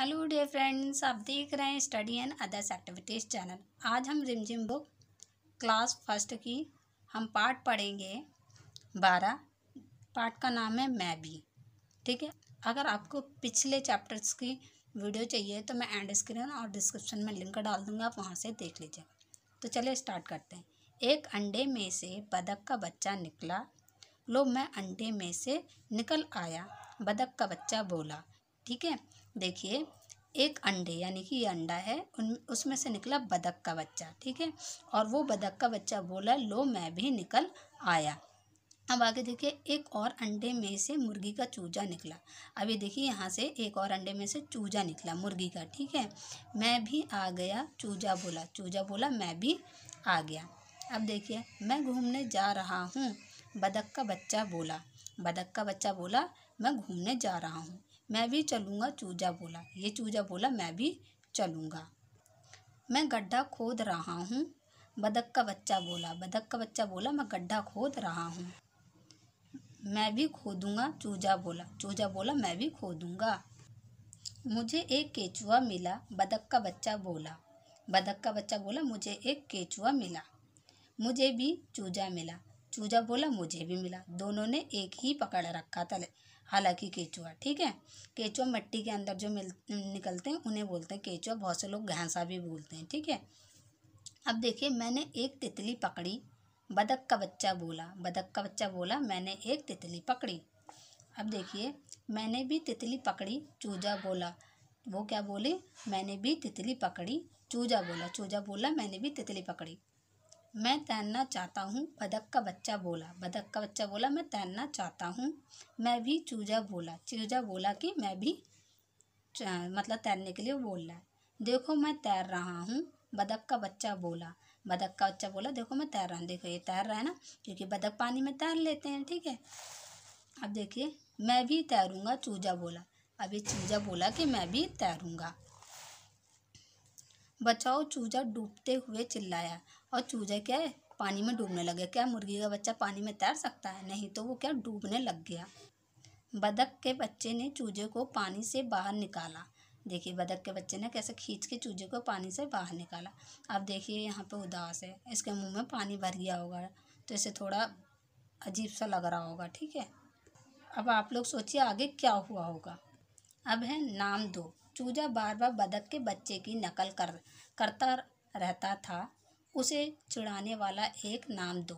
hello day friends आप देख रहे हैं study and others activities channel आज हम रिमझिम बुक क्लास फर्स्ट की हम पार्ट पढ़ेंगे बारह पार्ट का नाम है मैं भी ठीक है अगर आपको पिछले चैप्टर्स की वीडियो चाहिए तो मैं एंड स्क्रीन और डिस्क्रिप्शन में लिंक डाल दूँगा आप वहाँ से देख लीजिएगा तो चलिए स्टार्ट करते हैं एक अंडे में से बदक का बच्चा निकला लो मैं अंडे में से निकल आया बदक का बच्चा बोला ठीक है देखिए एक अंडे यानी कि ये अंडा है उन उसमें से निकला बदक का बच्चा ठीक है और वो बदक का बच्चा बोला लो मैं भी निकल आया अब आगे देखिए एक और अंडे में से मुर्गी का चूजा निकला अभी देखिए यहाँ से एक और अंडे में से चूजा निकला मुर्गी का ठीक है मैं भी आ गया चूजा बोला चूजा बोला मैं भी आ गया अब देखिए मैं घूमने जा रहा हूँ बदक का बच्चा बोला बदक का बच्चा बोला मैं घूमने जा रहा हूँ मैं भी चलूँगा चूजा बोला ये चूजा बोला मैं भी चलूँगा मैं गड्ढा खोद रहा हूँ बदक का बच्चा बोला बदक का बच्चा बोला मैं गड्ढा खोद रहा हूँ मैं भी खोदूँगा चूजा बोला चूजा बोला मैं भी खोदूँगा मुझे एक केचुआ मिला बदक का बच्चा बोला बदक का बच्चा बोला मुझे एक केचुआ मिला मुझे भी चूजा मिला चूजा बोला मुझे भी मिला दोनों ने एक ही पकड़ रखा था हालांकि केचुआ ठीक है केचुआ मिट्टी के अंदर जो मिल निकलते हैं उन्हें बोलते हैं केचुआ बहुत से लोग घैंसा भी बोलते हैं ठीक है अब देखिए मैंने एक तितली पकड़ी बदक का बच्चा बोला बदक का बच्चा बोला मैंने एक तितली पकड़ी अब देखिए मैंने भी तितली पकड़ी चूजा बोला वो क्या बोले मैंने भी तितली पकड़ी चूजा बोला चूजा बोला मैंने भी तितली पकड़ी मैं तैरना चाहता हूँ बदक का बच्चा बोला बदक का बच्चा बोला मैं तैरना चाहता हूँ मैं भी चूजा बोला चूजा बोला कि मैं भी मतलब तैरने के लिए बोल रहा है देखो मैं तैर रहा हूँ बदक का बच्चा बोला बदक का बच्चा बोला देखो मैं तैर रहा हूँ देखो ये तैर रहा है ना क्योंकि बदक पानी में तैर लेते हैं ठीक है अब देखिए मैं भी तैरूँगा चूजा बोला अभी चूजा बोला कि मैं भी तैरूँगा बचाओ चूजा डूबते हुए चिल्लाया और चूजा क्या है पानी में डूबने लगे क्या मुर्गी का बच्चा पानी में तैर सकता है नहीं तो वो क्या डूबने लग गया बदक के बच्चे ने चूजे को पानी से बाहर निकाला देखिए बदक के बच्चे ने कैसे खींच के चूजे को पानी से बाहर निकाला अब देखिए यहाँ पे उदास है इसके मुंह में पानी भर गया होगा तो इसे थोड़ा अजीब सा लग रहा होगा ठीक है अब आप लोग सोचिए आगे क्या हुआ होगा अब है नाम दो चूजा बार बार बदक के बच्चे की नकल कर करता रहता था उसे चुड़ाने वाला एक नाम दो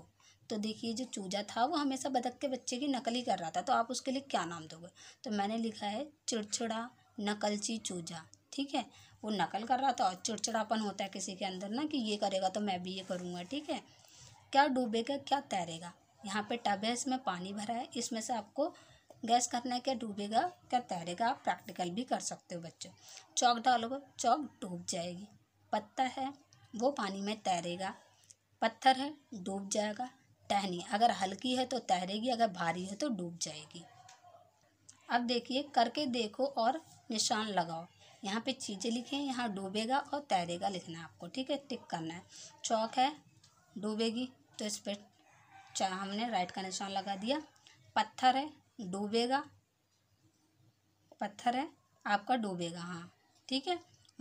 तो देखिए जो चूजा था वो हमेशा बदक के बच्चे की नकल ही कर रहा था तो आप उसके लिए क्या नाम दोगे तो मैंने लिखा है चिड़चिड़ा नकलची चूजा ठीक है वो नकल कर रहा था और चिड़चिड़ापन होता है किसी के अंदर ना कि ये करेगा तो मैं भी ये करूँगा ठीक है क्या डूबेगा क्या तैरेगा यहाँ पे टब है इसमें पानी भरा है इसमें से आपको गैस करने के डूबेगा क्या तैरेगा आप प्रैक्टिकल भी कर सकते हो बच्चों चौक डालोगे चौक डूब जाएगी पत्ता है वो पानी में तैरेगा पत्थर है डूब जाएगा टहनी अगर हल्की है तो तैरेगी अगर भारी है तो डूब जाएगी अब देखिए करके देखो और निशान लगाओ यहाँ पे चीज़ें लिखें यहाँ डूबेगा और तैरेगा लिखना है आपको ठीक है टिक करना है चौक है डूबेगी तो इस पर हमने राइट का निशान लगा दिया पत्थर है डूबेगा पत्थर है आपका डूबेगा हाँ ठीक है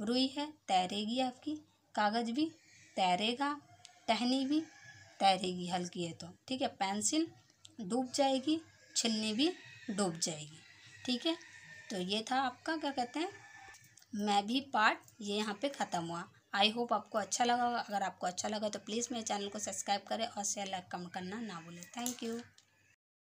रुई है तैरेगी आपकी कागज़ भी तैरेगा टहनी भी तैरेगी हल्की है तो ठीक है पेंसिल डूब जाएगी छिलनी भी डूब जाएगी ठीक है तो ये था आपका क्या कहते हैं मैं भी पार्ट ये यहाँ पे ख़त्म हुआ आई होप आपको अच्छा लगा अगर आपको अच्छा लगा तो प्लीज़ मेरे चैनल को सब्सक्राइब करें और शेयर लाइक कमेंट करना ना भूलें थैंक यू